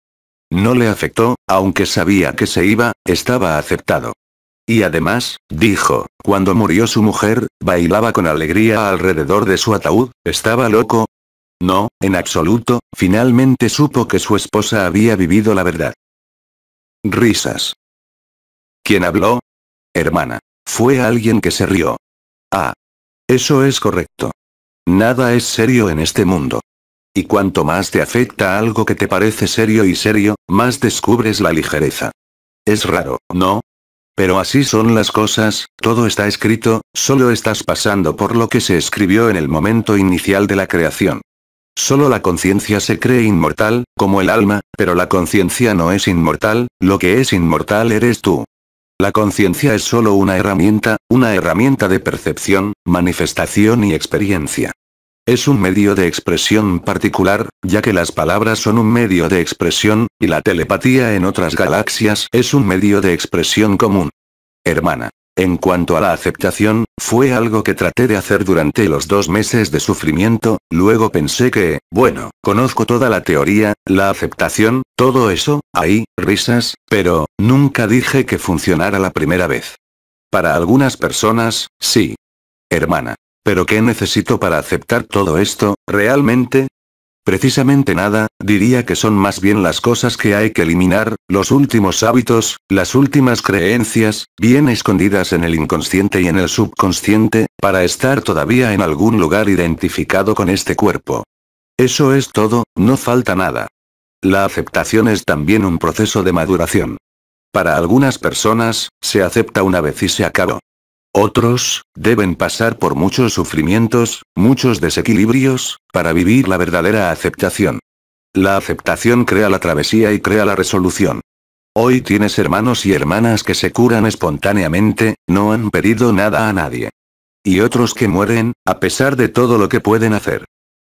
No le afectó, aunque sabía que se iba, estaba aceptado. Y además, dijo, cuando murió su mujer, bailaba con alegría alrededor de su ataúd, estaba loco, no, en absoluto, finalmente supo que su esposa había vivido la verdad. Risas. ¿Quién habló? Hermana. Fue alguien que se rió. Ah. Eso es correcto. Nada es serio en este mundo. Y cuanto más te afecta algo que te parece serio y serio, más descubres la ligereza. Es raro, ¿no? Pero así son las cosas, todo está escrito, solo estás pasando por lo que se escribió en el momento inicial de la creación. Solo la conciencia se cree inmortal, como el alma, pero la conciencia no es inmortal, lo que es inmortal eres tú. La conciencia es solo una herramienta, una herramienta de percepción, manifestación y experiencia. Es un medio de expresión particular, ya que las palabras son un medio de expresión, y la telepatía en otras galaxias es un medio de expresión común. Hermana. En cuanto a la aceptación, fue algo que traté de hacer durante los dos meses de sufrimiento, luego pensé que, bueno, conozco toda la teoría, la aceptación, todo eso, ahí, risas, pero, nunca dije que funcionara la primera vez. Para algunas personas, sí. Hermana. ¿Pero qué necesito para aceptar todo esto, realmente? Precisamente nada, diría que son más bien las cosas que hay que eliminar, los últimos hábitos, las últimas creencias, bien escondidas en el inconsciente y en el subconsciente, para estar todavía en algún lugar identificado con este cuerpo. Eso es todo, no falta nada. La aceptación es también un proceso de maduración. Para algunas personas, se acepta una vez y se acabó. Otros, deben pasar por muchos sufrimientos, muchos desequilibrios, para vivir la verdadera aceptación. La aceptación crea la travesía y crea la resolución. Hoy tienes hermanos y hermanas que se curan espontáneamente, no han pedido nada a nadie. Y otros que mueren, a pesar de todo lo que pueden hacer.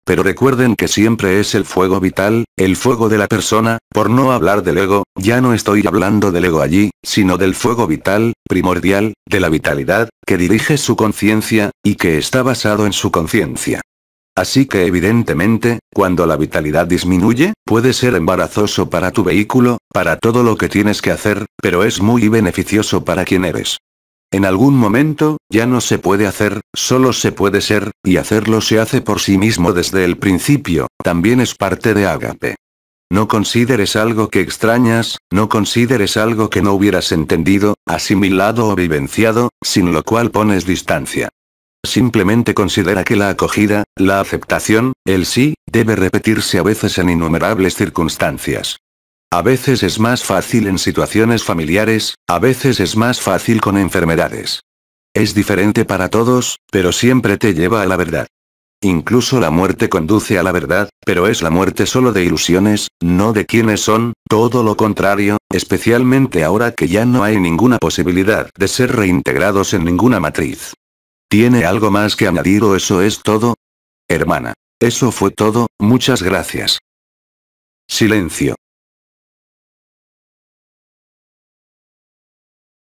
Pero recuerden que siempre es el fuego vital, el fuego de la persona, por no hablar del ego, ya no estoy hablando del ego allí, sino del fuego vital, primordial, de la vitalidad, que dirige su conciencia, y que está basado en su conciencia. Así que evidentemente, cuando la vitalidad disminuye, puede ser embarazoso para tu vehículo, para todo lo que tienes que hacer, pero es muy beneficioso para quien eres. En algún momento, ya no se puede hacer, solo se puede ser, y hacerlo se hace por sí mismo desde el principio, también es parte de Agape. No consideres algo que extrañas, no consideres algo que no hubieras entendido, asimilado o vivenciado, sin lo cual pones distancia. Simplemente considera que la acogida, la aceptación, el sí, debe repetirse a veces en innumerables circunstancias. A veces es más fácil en situaciones familiares, a veces es más fácil con enfermedades. Es diferente para todos, pero siempre te lleva a la verdad. Incluso la muerte conduce a la verdad, pero es la muerte solo de ilusiones, no de quienes son, todo lo contrario, especialmente ahora que ya no hay ninguna posibilidad de ser reintegrados en ninguna matriz. ¿Tiene algo más que añadir o eso es todo? Hermana. Eso fue todo, muchas gracias. Silencio.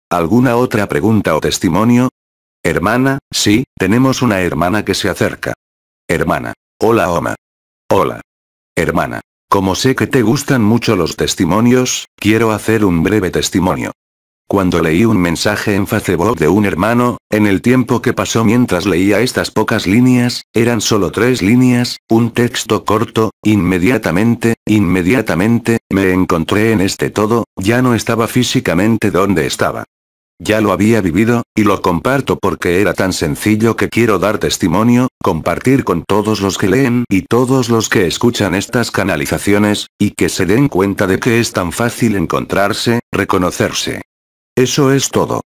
¿Alguna otra pregunta o testimonio? Hermana, sí, tenemos una hermana que se acerca. Hermana. Hola Oma. Hola. Hermana. Como sé que te gustan mucho los testimonios, quiero hacer un breve testimonio. Cuando leí un mensaje en Facebook de un hermano, en el tiempo que pasó mientras leía estas pocas líneas, eran solo tres líneas, un texto corto, inmediatamente, inmediatamente, me encontré en este todo, ya no estaba físicamente donde estaba. Ya lo había vivido, y lo comparto porque era tan sencillo que quiero dar testimonio, compartir con todos los que leen y todos los que escuchan estas canalizaciones, y que se den cuenta de que es tan fácil encontrarse, reconocerse. Eso es todo.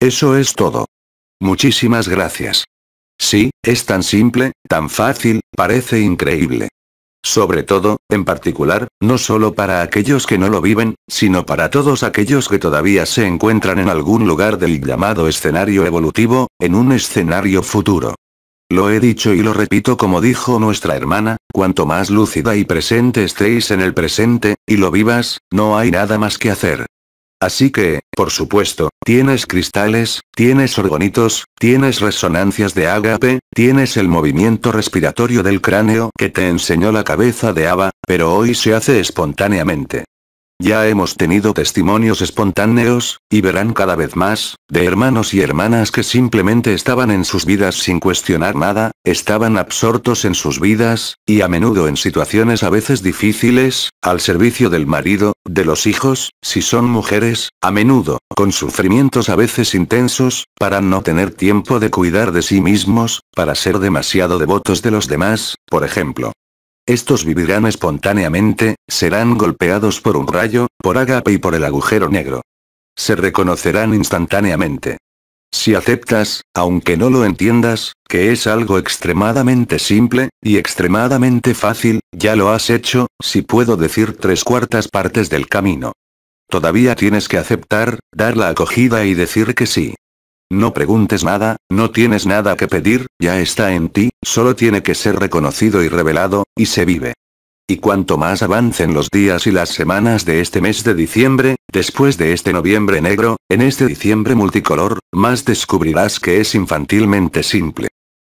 Eso es todo. Muchísimas gracias. Sí, es tan simple, tan fácil, parece increíble. Sobre todo, en particular, no solo para aquellos que no lo viven, sino para todos aquellos que todavía se encuentran en algún lugar del llamado escenario evolutivo, en un escenario futuro. Lo he dicho y lo repito como dijo nuestra hermana, cuanto más lúcida y presente estéis en el presente, y lo vivas, no hay nada más que hacer. Así que, por supuesto, tienes cristales, tienes orgonitos, tienes resonancias de ágape, tienes el movimiento respiratorio del cráneo que te enseñó la cabeza de Ava, pero hoy se hace espontáneamente. Ya hemos tenido testimonios espontáneos, y verán cada vez más, de hermanos y hermanas que simplemente estaban en sus vidas sin cuestionar nada, estaban absortos en sus vidas, y a menudo en situaciones a veces difíciles, al servicio del marido, de los hijos, si son mujeres, a menudo, con sufrimientos a veces intensos, para no tener tiempo de cuidar de sí mismos, para ser demasiado devotos de los demás, por ejemplo. Estos vivirán espontáneamente, serán golpeados por un rayo, por agape y por el agujero negro. Se reconocerán instantáneamente. Si aceptas, aunque no lo entiendas, que es algo extremadamente simple, y extremadamente fácil, ya lo has hecho, si puedo decir tres cuartas partes del camino. Todavía tienes que aceptar, dar la acogida y decir que sí. No preguntes nada, no tienes nada que pedir, ya está en ti, solo tiene que ser reconocido y revelado, y se vive. Y cuanto más avancen los días y las semanas de este mes de diciembre, después de este noviembre negro, en este diciembre multicolor, más descubrirás que es infantilmente simple.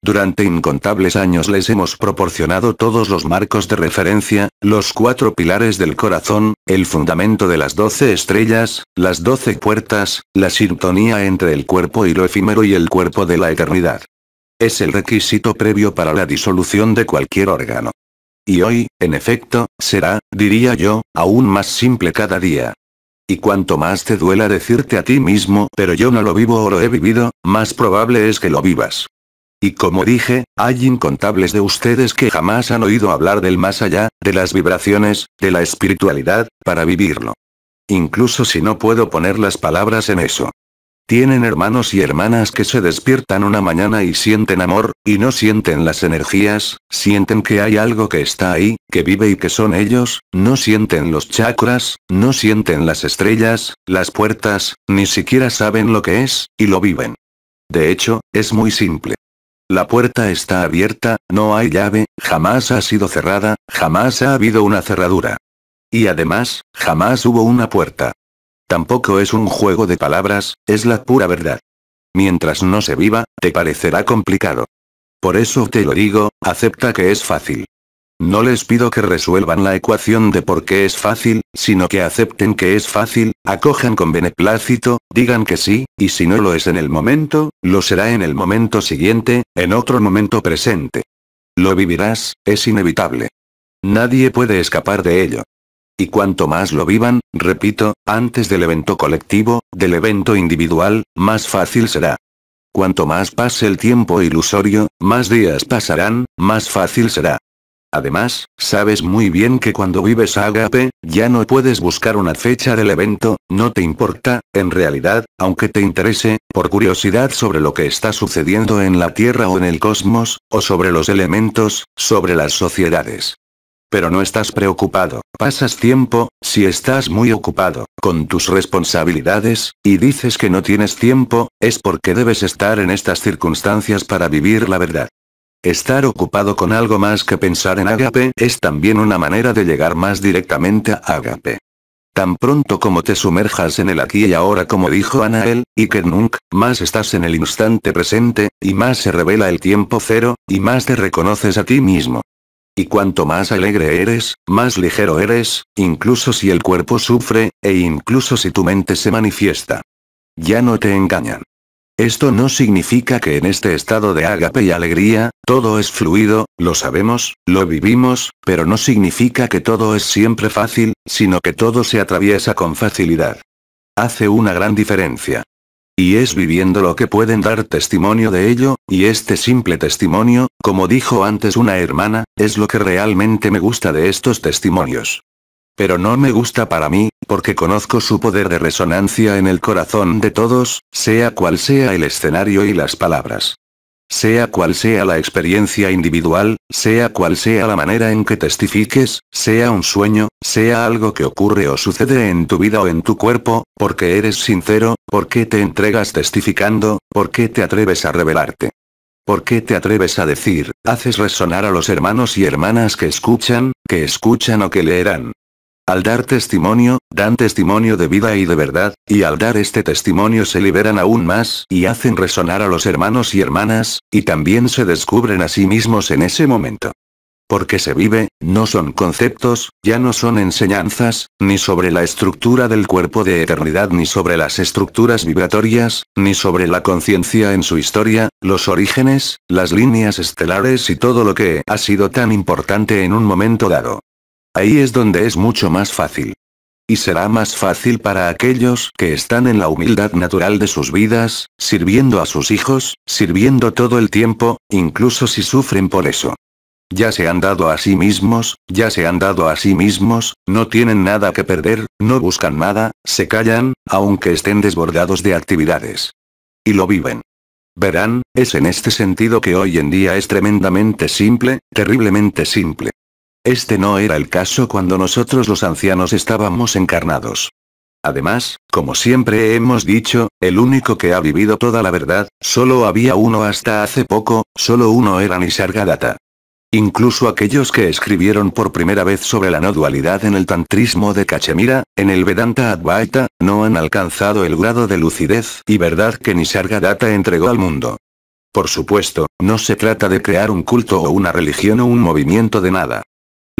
Durante incontables años les hemos proporcionado todos los marcos de referencia, los cuatro pilares del corazón, el fundamento de las doce estrellas, las doce puertas, la sintonía entre el cuerpo y lo efímero y el cuerpo de la eternidad. Es el requisito previo para la disolución de cualquier órgano. Y hoy, en efecto, será, diría yo, aún más simple cada día. Y cuanto más te duela decirte a ti mismo, pero yo no lo vivo o lo he vivido, más probable es que lo vivas. Y como dije, hay incontables de ustedes que jamás han oído hablar del más allá, de las vibraciones, de la espiritualidad, para vivirlo. Incluso si no puedo poner las palabras en eso. Tienen hermanos y hermanas que se despiertan una mañana y sienten amor, y no sienten las energías, sienten que hay algo que está ahí, que vive y que son ellos, no sienten los chakras, no sienten las estrellas, las puertas, ni siquiera saben lo que es, y lo viven. De hecho, es muy simple. La puerta está abierta, no hay llave, jamás ha sido cerrada, jamás ha habido una cerradura. Y además, jamás hubo una puerta. Tampoco es un juego de palabras, es la pura verdad. Mientras no se viva, te parecerá complicado. Por eso te lo digo, acepta que es fácil. No les pido que resuelvan la ecuación de por qué es fácil, sino que acepten que es fácil, acojan con beneplácito, digan que sí, y si no lo es en el momento, lo será en el momento siguiente, en otro momento presente. Lo vivirás, es inevitable. Nadie puede escapar de ello. Y cuanto más lo vivan, repito, antes del evento colectivo, del evento individual, más fácil será. Cuanto más pase el tiempo ilusorio, más días pasarán, más fácil será. Además, sabes muy bien que cuando vives a Agape, ya no puedes buscar una fecha del evento, no te importa, en realidad, aunque te interese, por curiosidad sobre lo que está sucediendo en la Tierra o en el cosmos, o sobre los elementos, sobre las sociedades. Pero no estás preocupado, pasas tiempo, si estás muy ocupado, con tus responsabilidades, y dices que no tienes tiempo, es porque debes estar en estas circunstancias para vivir la verdad. Estar ocupado con algo más que pensar en Agape es también una manera de llegar más directamente a Agape. Tan pronto como te sumerjas en el aquí y ahora como dijo Anael, y que nunca, más estás en el instante presente, y más se revela el tiempo cero, y más te reconoces a ti mismo. Y cuanto más alegre eres, más ligero eres, incluso si el cuerpo sufre, e incluso si tu mente se manifiesta. Ya no te engañan. Esto no significa que en este estado de ágape y alegría, todo es fluido, lo sabemos, lo vivimos, pero no significa que todo es siempre fácil, sino que todo se atraviesa con facilidad. Hace una gran diferencia. Y es viviendo lo que pueden dar testimonio de ello, y este simple testimonio, como dijo antes una hermana, es lo que realmente me gusta de estos testimonios. Pero no me gusta para mí, porque conozco su poder de resonancia en el corazón de todos, sea cual sea el escenario y las palabras. Sea cual sea la experiencia individual, sea cual sea la manera en que testifiques, sea un sueño, sea algo que ocurre o sucede en tu vida o en tu cuerpo, porque eres sincero, porque te entregas testificando, porque te atreves a revelarte. Porque te atreves a decir, haces resonar a los hermanos y hermanas que escuchan, que escuchan o que leerán? Al dar testimonio, dan testimonio de vida y de verdad, y al dar este testimonio se liberan aún más y hacen resonar a los hermanos y hermanas, y también se descubren a sí mismos en ese momento. Porque se vive, no son conceptos, ya no son enseñanzas, ni sobre la estructura del cuerpo de eternidad, ni sobre las estructuras vibratorias, ni sobre la conciencia en su historia, los orígenes, las líneas estelares y todo lo que ha sido tan importante en un momento dado. Ahí es donde es mucho más fácil. Y será más fácil para aquellos que están en la humildad natural de sus vidas, sirviendo a sus hijos, sirviendo todo el tiempo, incluso si sufren por eso. Ya se han dado a sí mismos, ya se han dado a sí mismos, no tienen nada que perder, no buscan nada, se callan, aunque estén desbordados de actividades. Y lo viven. Verán, es en este sentido que hoy en día es tremendamente simple, terriblemente simple. Este no era el caso cuando nosotros los ancianos estábamos encarnados. Además, como siempre hemos dicho, el único que ha vivido toda la verdad, solo había uno hasta hace poco, solo uno era Nisargadatta. Incluso aquellos que escribieron por primera vez sobre la no dualidad en el tantrismo de Cachemira, en el Vedanta Advaita, no han alcanzado el grado de lucidez y verdad que Nisargadatta entregó al mundo. Por supuesto, no se trata de crear un culto o una religión o un movimiento de nada.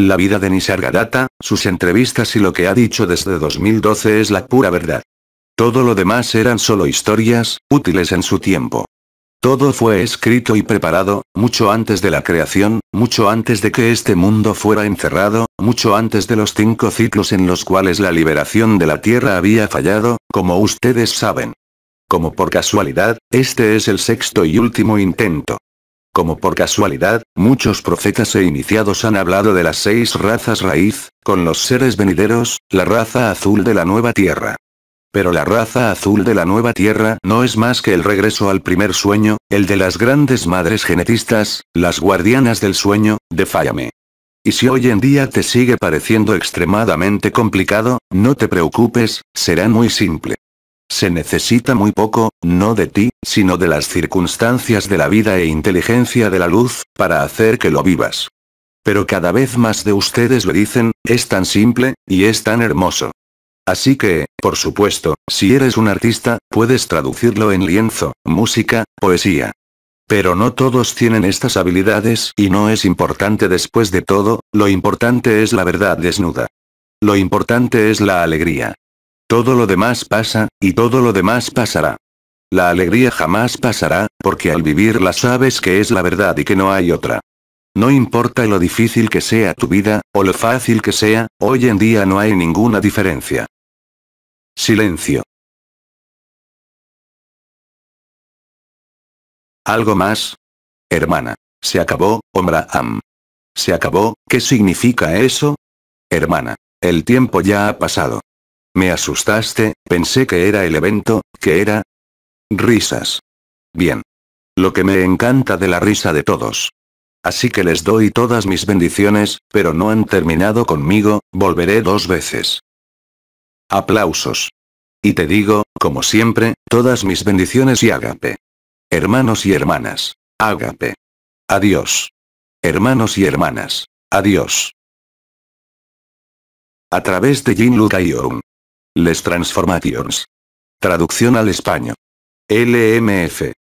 La vida de Nisargadatta, sus entrevistas y lo que ha dicho desde 2012 es la pura verdad. Todo lo demás eran solo historias, útiles en su tiempo. Todo fue escrito y preparado, mucho antes de la creación, mucho antes de que este mundo fuera encerrado, mucho antes de los cinco ciclos en los cuales la liberación de la Tierra había fallado, como ustedes saben. Como por casualidad, este es el sexto y último intento. Como por casualidad, muchos profetas e iniciados han hablado de las seis razas raíz, con los seres venideros, la raza azul de la nueva tierra. Pero la raza azul de la nueva tierra no es más que el regreso al primer sueño, el de las grandes madres genetistas, las guardianas del sueño, de Y si hoy en día te sigue pareciendo extremadamente complicado, no te preocupes, será muy simple. Se necesita muy poco, no de ti, sino de las circunstancias de la vida e inteligencia de la luz, para hacer que lo vivas. Pero cada vez más de ustedes lo dicen, es tan simple, y es tan hermoso. Así que, por supuesto, si eres un artista, puedes traducirlo en lienzo, música, poesía. Pero no todos tienen estas habilidades y no es importante después de todo, lo importante es la verdad desnuda. Lo importante es la alegría. Todo lo demás pasa, y todo lo demás pasará. La alegría jamás pasará, porque al vivirla sabes que es la verdad y que no hay otra. No importa lo difícil que sea tu vida, o lo fácil que sea, hoy en día no hay ninguna diferencia. Silencio. ¿Algo más? Hermana. Se acabó, Omraam. Se acabó, ¿qué significa eso? Hermana. El tiempo ya ha pasado. Me asustaste, pensé que era el evento, que era... Risas. Bien. Lo que me encanta de la risa de todos. Así que les doy todas mis bendiciones, pero no han terminado conmigo, volveré dos veces. Aplausos. Y te digo, como siempre, todas mis bendiciones y ágape. Hermanos y hermanas. Ágape. Adiós. Hermanos y hermanas. Adiós. A través de Jin Luka y les Transformations. Traducción al español. LMF.